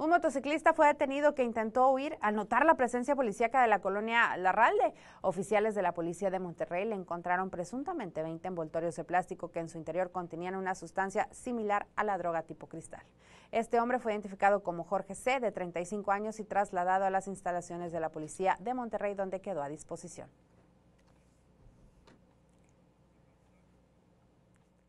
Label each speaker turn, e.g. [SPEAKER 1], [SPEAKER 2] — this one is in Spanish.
[SPEAKER 1] Un motociclista fue detenido que intentó huir al notar la presencia policíaca de la colonia Larralde. Oficiales de la policía de Monterrey le encontraron presuntamente 20 envoltorios de plástico que en su interior contenían una sustancia similar a la droga tipo cristal. Este hombre fue identificado como Jorge C., de 35 años, y trasladado a las instalaciones de la policía de Monterrey, donde quedó a disposición.